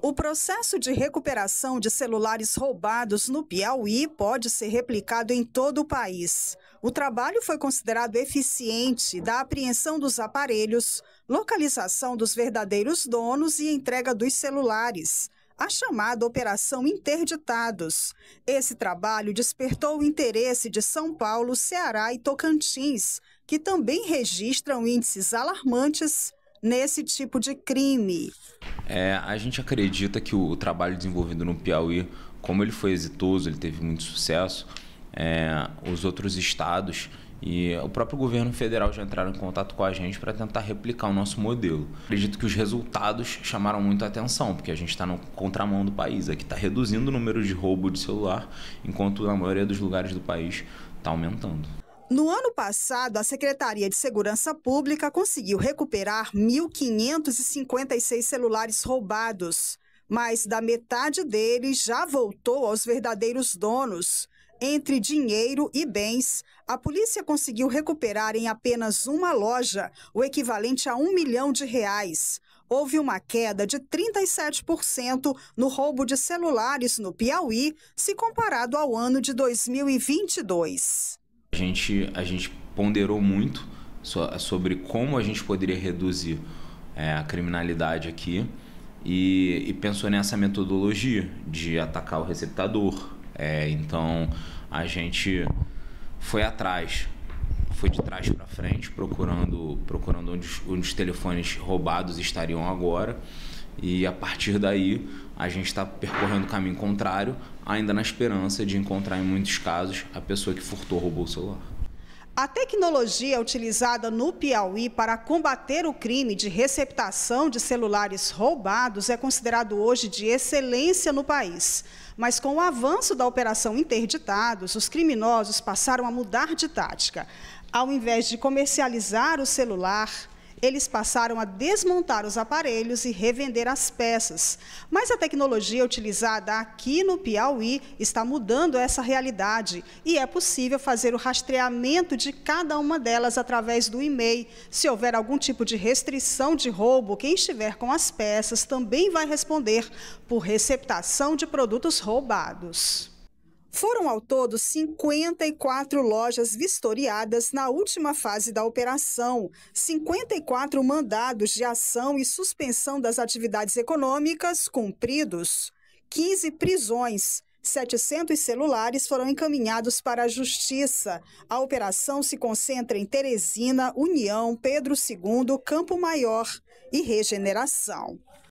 O processo de recuperação de celulares roubados no Piauí pode ser replicado em todo o país. O trabalho foi considerado eficiente da apreensão dos aparelhos, localização dos verdadeiros donos e entrega dos celulares a chamada Operação Interditados. Esse trabalho despertou o interesse de São Paulo, Ceará e Tocantins, que também registram índices alarmantes nesse tipo de crime. É, a gente acredita que o trabalho desenvolvido no Piauí, como ele foi exitoso, ele teve muito sucesso, é, os outros estados e o próprio governo federal já entraram em contato com a gente para tentar replicar o nosso modelo. Acredito que os resultados chamaram muito a atenção, porque a gente está no contramão do país. Aqui está reduzindo o número de roubo de celular, enquanto na maioria dos lugares do país está aumentando. No ano passado, a Secretaria de Segurança Pública conseguiu recuperar 1.556 celulares roubados, mas da metade deles já voltou aos verdadeiros donos. Entre dinheiro e bens, a polícia conseguiu recuperar em apenas uma loja o equivalente a um milhão de reais. Houve uma queda de 37% no roubo de celulares no Piauí, se comparado ao ano de 2022. A gente, a gente ponderou muito sobre como a gente poderia reduzir é, a criminalidade aqui e, e, pensou nessa metodologia de atacar o receptador. É, então a gente foi atrás, foi de trás para frente, procurando, procurando onde onde os telefones roubados estariam agora. E a partir daí, a gente está percorrendo o caminho contrário, ainda na esperança de encontrar, em muitos casos, a pessoa que furtou roubou o celular. A tecnologia utilizada no Piauí para combater o crime de receptação de celulares roubados é considerado hoje de excelência no país. Mas com o avanço da operação Interditados, os criminosos passaram a mudar de tática. Ao invés de comercializar o celular, eles passaram a desmontar os aparelhos e revender as peças. Mas a tecnologia utilizada aqui no Piauí está mudando essa realidade e é possível fazer o rastreamento de cada uma delas através do e-mail. Se houver algum tipo de restrição de roubo, quem estiver com as peças também vai responder por receptação de produtos roubados. Foram ao todo 54 lojas vistoriadas na última fase da operação, 54 mandados de ação e suspensão das atividades econômicas cumpridos, 15 prisões. 700 celulares foram encaminhados para a Justiça. A operação se concentra em Teresina, União, Pedro II, Campo Maior e Regeneração.